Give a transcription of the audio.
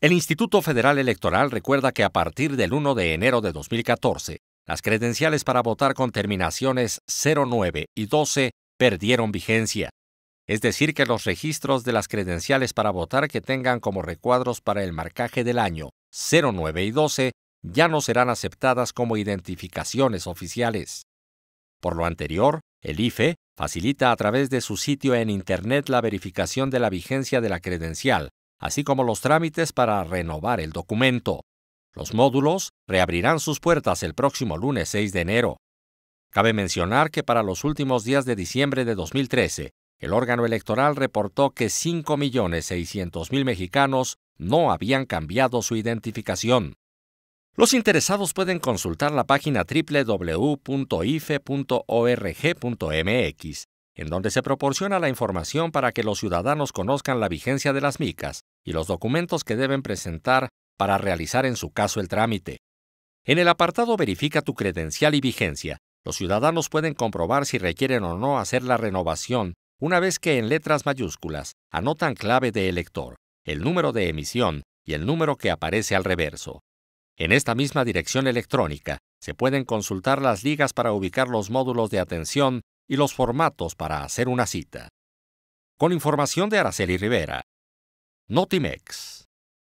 El Instituto Federal Electoral recuerda que a partir del 1 de enero de 2014, las credenciales para votar con terminaciones 09 y 12 perdieron vigencia. Es decir, que los registros de las credenciales para votar que tengan como recuadros para el marcaje del año 09 y 12 ya no serán aceptadas como identificaciones oficiales. Por lo anterior, el IFE facilita a través de su sitio en Internet la verificación de la vigencia de la credencial, así como los trámites para renovar el documento. Los módulos reabrirán sus puertas el próximo lunes 6 de enero. Cabe mencionar que para los últimos días de diciembre de 2013, el órgano electoral reportó que 5.600.000 mexicanos no habían cambiado su identificación. Los interesados pueden consultar la página www.ife.org.mx, en donde se proporciona la información para que los ciudadanos conozcan la vigencia de las micas y los documentos que deben presentar para realizar en su caso el trámite. En el apartado Verifica tu credencial y vigencia, los ciudadanos pueden comprobar si requieren o no hacer la renovación una vez que en letras mayúsculas anotan clave de elector, el número de emisión y el número que aparece al reverso. En esta misma dirección electrónica se pueden consultar las ligas para ubicar los módulos de atención y los formatos para hacer una cita. Con información de Araceli Rivera. Notimex.